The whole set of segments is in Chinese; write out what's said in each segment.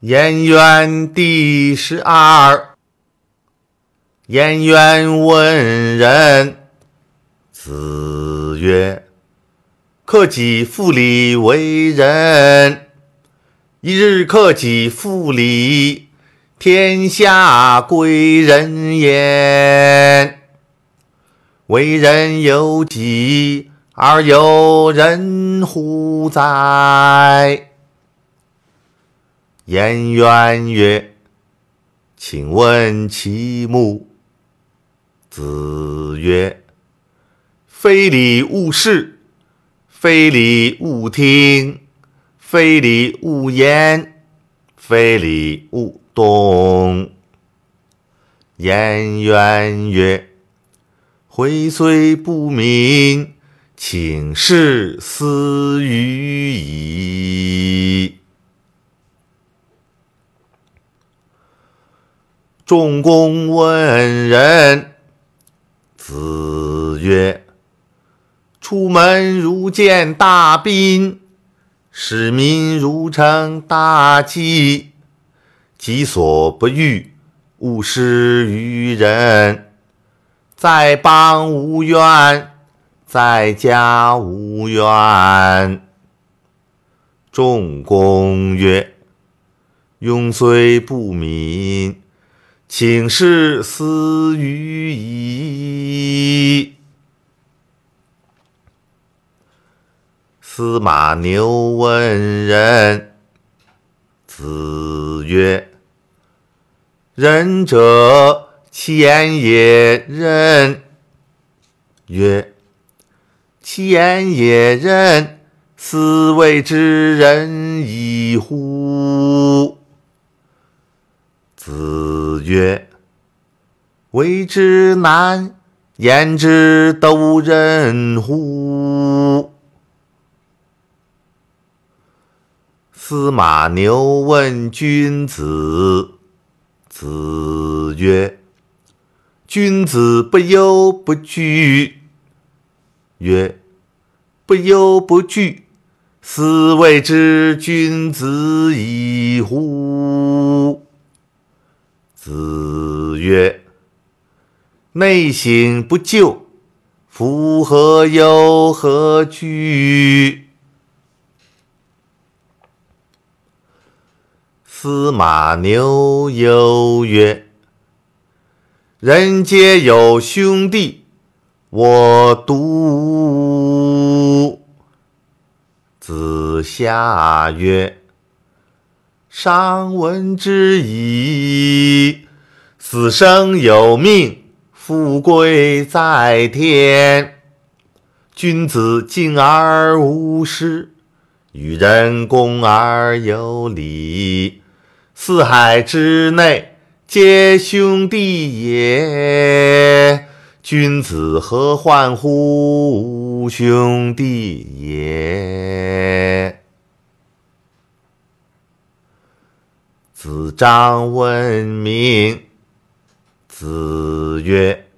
颜渊第十二。颜渊问仁。子曰：“克己复礼为仁。一日克己复礼，天下归仁焉。为仁由己，而由人乎哉？”颜渊曰：“请问其目。”子曰：“非礼勿视，非礼勿听，非礼勿言，非礼勿动。”颜渊曰：“回虽不明，请事斯语矣。”仲公问仁，子曰：“出门如见大宾，使民如承大祭。己所不欲，勿施于人。在邦无怨，在家无怨。”仲公曰：“庸虽不敏。”请示斯语矣。司马牛问仁。子曰：“仁者，其言也仁。”曰：“其言也仁，斯谓之仁矣乎？”子曰：“为之难，言之都任乎？”司马牛问君子。子曰：“君子不忧不惧。”曰：“不忧不惧，斯谓之君子矣乎？”子曰：“内省不救，夫何忧何惧？”司马牛忧曰：“人皆有兄弟，我独。”子夏曰。上闻之矣。死生有命，富贵在天。君子敬而无失，与人恭而有礼。四海之内，皆兄弟也。君子何患乎无兄弟也？子张问明。子曰：“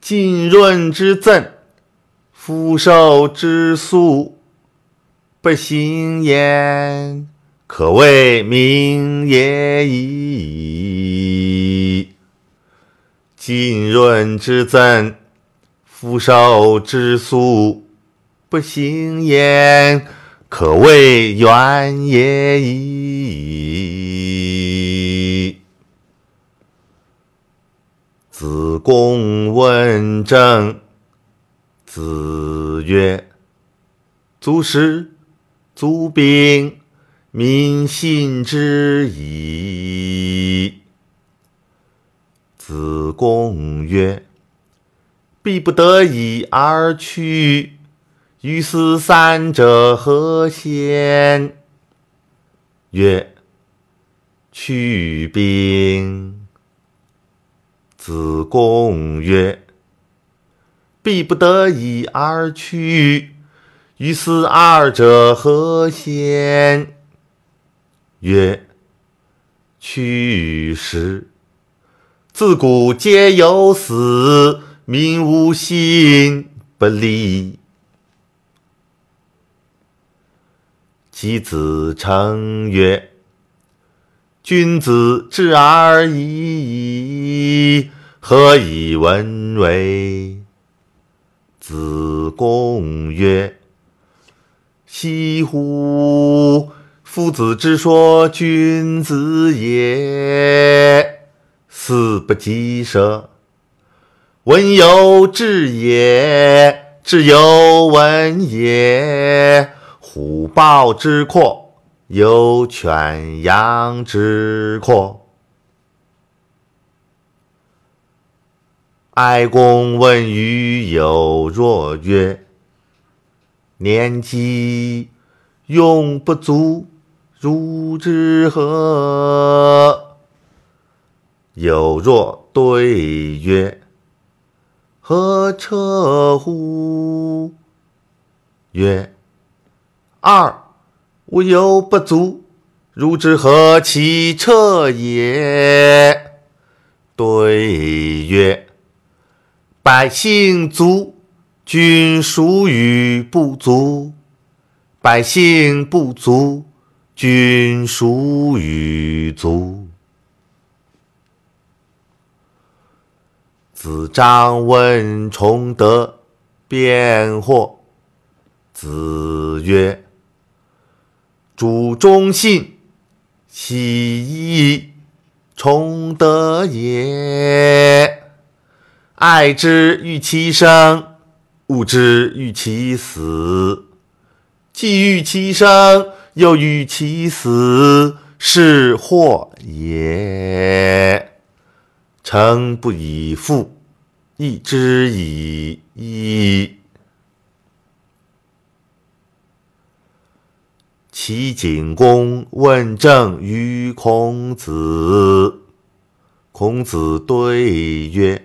浸润之赠，夫寿之素，不行焉，可谓名也已矣。浸润之赠，夫寿之素，不行焉。”可谓远也已。子贡问政。子曰：“足食，足兵，民信之矣。”子贡曰：“必不得已而去。”于是三者何先？曰：去兵。子贡曰：必不得已而去，于是二者何先？曰：去时。自古皆有死，民无信不立。其子成曰：“君子质而已矣，何以文为？”子贡曰：“惜乎！夫子之说君子也，驷不及舌。文犹质也，质犹文也。”虎豹之阔，有犬羊之阔。哀公问于有若曰：“年饥，用不足，如之何？”有若对曰：“何彻乎？”曰。二吾犹不足，如之何其彻也？对曰：百姓足，君属与不足；百姓不足，君属与足。子张问崇德辩惑，子曰：主忠信，其义崇德也。爱之，欲其生；恶之，欲其死。既欲其生，又欲其死，是祸也。诚不以富，亦之以义。齐景公问政于孔子，孔子对曰：“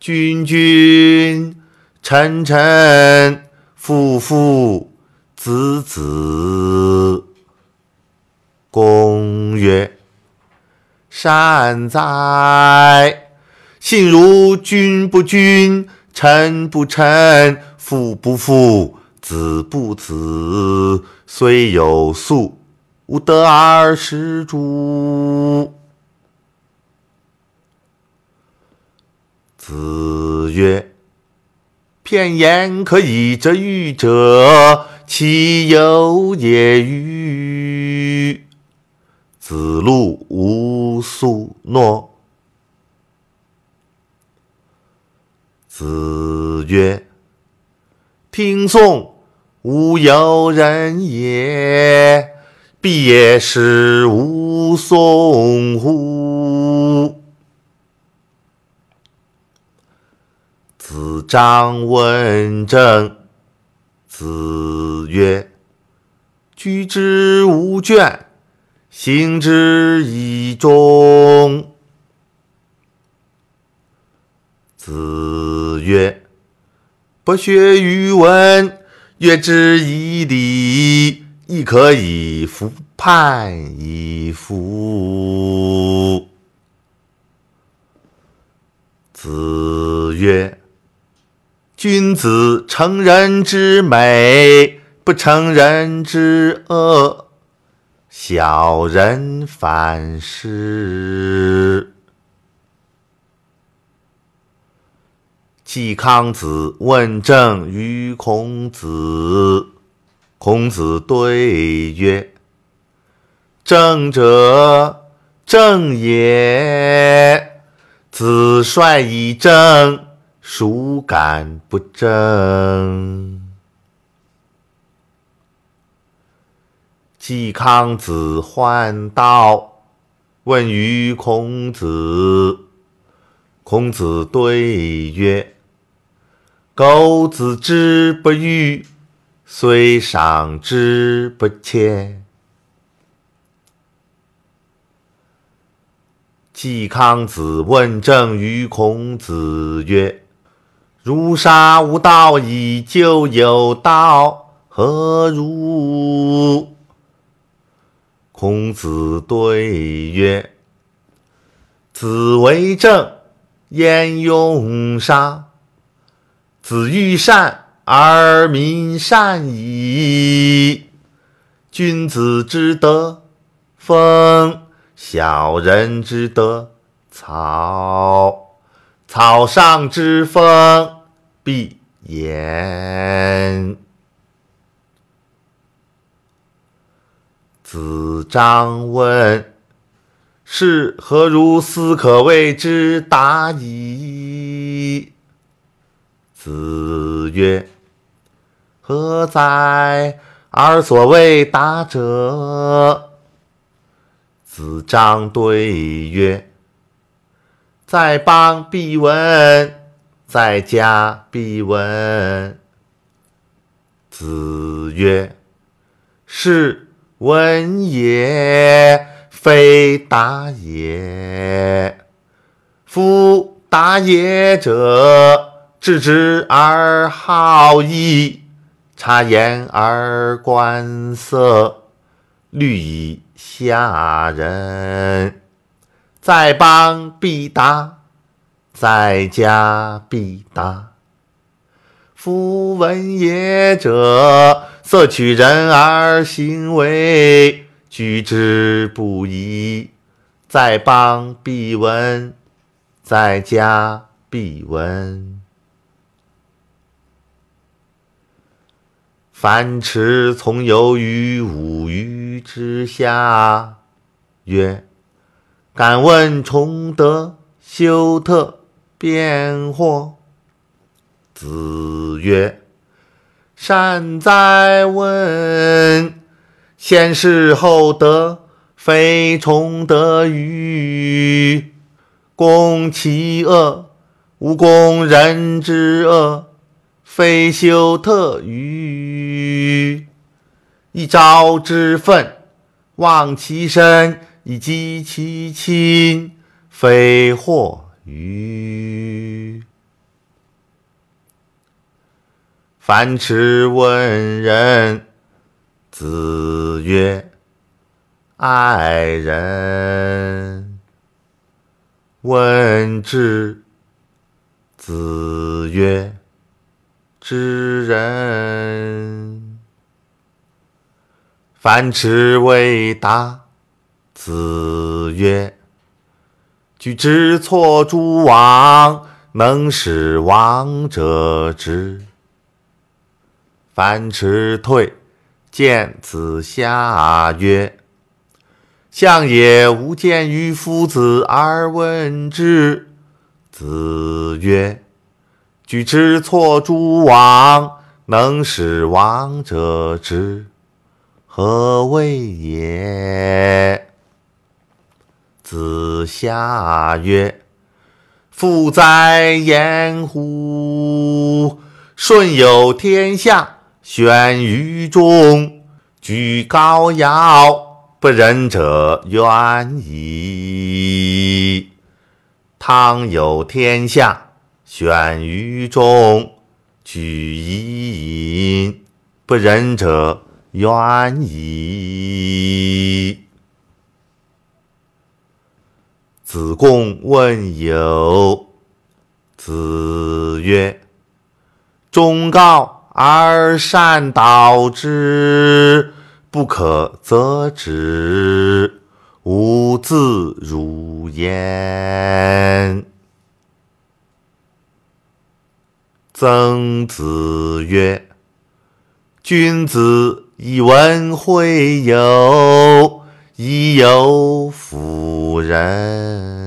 君君，臣臣，父父子子。”公曰：“善哉！信如君不君，臣不臣，父不父。”子不子，虽有粟，吾德而食诸。子曰：“片言可以折喻者，其有也与？”子路无素诺。子曰：“听讼。”吾犹人也，必也是无讼乎？子张问政，子曰：“居之无倦，行之以忠。”子曰：“不学于文。”曰之以礼，亦可以服判以服。子曰：“君子成人之美，不成人之恶。小人反是。”季康子问政于孔子。孔子对曰：“政者，正也。子帅以正，孰敢不正？”季康子患道，问于孔子。孔子对曰：苟子之不欲，虽赏之不迁。季康子问政于孔子曰：“如杀无道以就有道，何如？”孔子对曰：“子为政，焉用杀？”子欲善而民善矣。君子之德风，小人之德草。草上之风，必偃。子张问：“是何如斯可谓之达矣？”子曰：“何哉？而所谓达者。”子张对曰：“在邦必闻，在家必闻。”子曰：“是闻也，非达也。夫达也者，”置之而好矣。察言而观色，虑以下人，在邦必达，在家必达。夫闻也者，色取人而行为居之不疑，在邦必闻，在家必闻。樊迟从游于五鱼之下，曰：“敢问崇德修特辩惑。”子曰：“善哉问！先事后德，非崇德与？攻其恶，无攻人之恶。”非修特于一朝之愤，忘其身以及其亲，非祸于。樊迟问仁，子曰：“爱人。”问智，子曰：之人，樊迟未答。子曰：“举直错诸枉，能使枉者直。”樊迟退见子夏曰：“向也吾见于夫子而问之。”子曰。举之错诸王，能使王者之何谓也？子夏曰：“富哉言乎！舜有天下，选于众，举高陶，不仁者远矣。汤有天下。”选于中，举一尹。不仁者远矣。子贡问友，子曰：“忠告而善导之，不可则止，吾自如焉。”曾子曰：“君子以文会友，以友辅仁。”